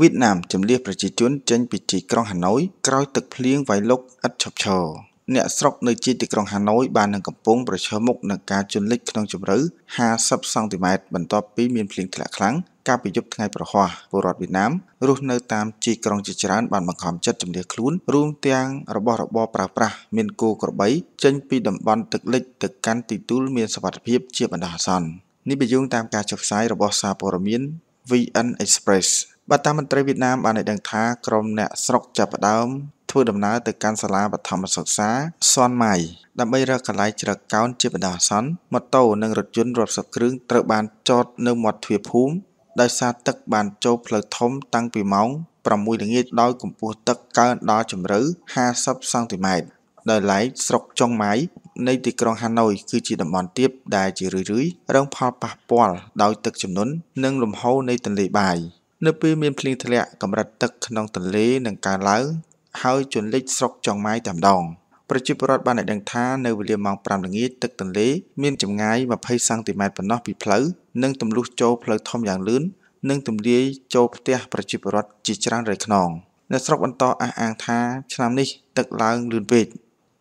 វៀតណាមជម្លៀសប្រជាជន ចេញពីទីក្រុងហាណូយក្រោយទឹកភ្លៀងវាយលុកឥតឈប់ឈរអ្នកស្រុកនៅជាទីក្រុងហាណូយបាននឹងកំពុង ប្រឈមមុខនឹងការជន់លិចក្នុងជម្រៅ50សង់ទីម៉ែត្របន្ទាប់ពីមានភ្លៀងធ្លាក់ខ្លាំងកាលពីយប់ថ្ងៃប្រហោះពលរដ្ឋវៀតណាមរស់នៅតាមជីក្រុងជាច្រើនបានបង្ខំចិត្តជំនះខ្លួនរួមទាំងរបស់របរប្រើប្រាស់មានគោក្របីចេញពីតំបន់ទឹកលិចទៅកាន់ទីទួលមានសវត្ថិភាពជាបណ្ដោះអាសន្ននេះបញ្យងតាមការចុះផ្សាយរបស់សារព័ត៌មាន VN Express បាទតាមមន្ត្រីវៀតណាមបានឲ្យដឹងថាក្រុមអ្នកស្រុកចាប់ផ្ដើម ធ្វើដំណើរទៅកាន់សាលាបឋមសិក្សាស៊នម៉ៃដើម្បីរកកន្លែងជ្រកកោនជាបណ្ដោះអាសន្នម៉ូតូនិងរថយន្តរាប់សិបគ្រឿងត្រូវបានចតនៅមាត់ទ្វារភូមិដោយសារទឹកបានចូលផ្លូវធំតាំងពីម៉ោង6ល្ងាចដោយកម្ពស់ទឹកកើនដល់ជម្រៅ50សង់ទីម៉ែត្រដោយឡែកស្រុកចុងម៉ៃនៃទីក្រុងហាណូយគឺជាតំបន់ទាបដែលជារឿយៗរងផលប៉ះពាល់ដោយទឹកជំនន់និងលំហូរនៃទន្លេបាយ។នៅពេលមានភ្លៀងធ្លាក់កម្រិតទឹកក្នុងទន្លេនឹងកើនឡើងហើយជន់លិចស្រុកចុងម៉ាយតែម្ដងប្រជាពលរដ្ឋបានឲ្យដឹងថានៅវេលាម៉ោង5ល្ងាចទឹកទន្លេមានចម្ងាយ20សង់ទីម៉ែត្រប៉ុណ្ណោះពីផ្លូវនិងទម្លុះចូលផ្លូវធំយ៉ាងលឿននិងទម្លាយចូលផ្ទះប្រជាពលរដ្ឋជាច្រើនរយខ្នងអ្នកស្រុកបន្តអះអាងថា ឆ្នាំនេះទឹកឡើងលឿនពេក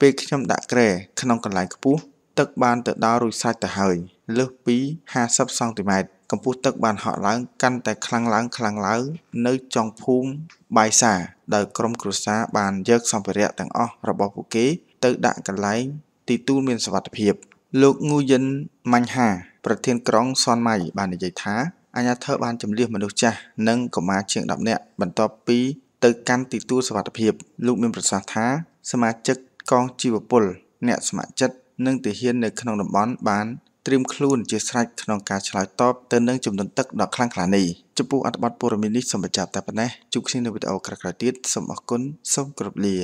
ពេលខ្ញុំដាក់ក្រែក្នុងកន្លែងខ្ពស់ទឹកបានទៅដល់រួចសាច់ទៅហើយលើសពី50សង់ទីម៉ែត្រកម្ពស់ទឹកបានហក់ឡើងកាន់តែខ្លាំងឡើងខ្លាំងឡើងនៅចុងភូមិបាយសាដោយក្រុមគ្រួសារបានយកសម្ភារៈទាំងអស់របស់ពួកគេទៅដាក់កន្លែងទីទួលមានសុវត្ថិភាព លោកងូយិនម៉ាញ់ហាប្រធានក្រុងសនម៉ៃបាននិយាយថាអាញាធិបបានចម្លៀសមនុស្សចាស់និងកុមារជាង10នាក់បន្ទាប់ពីទៅកាន់ទីទួលសុវត្ថិភាពលោកមានប្រសាសន៍ថាសមាជិកកងជីវពលអ្នកស្ម័គ្រចិត្តនិងទាហាននៅក្នុងតំបន់បានត្រៀមខ្លួនជាស្រេចក្នុងការឆ្លើយតបទៅនឹងចំនួនទឹកដ៏ខ្លាំងក្លានេះចំពោះអត្ថបទព័ត៌មាននេះសូមបញ្ចប់តែប៉ុណ្ណេះជួបគ្នានៅវីដេអូក្រោយៗទៀតសូមអរគុណសូមគោរពលា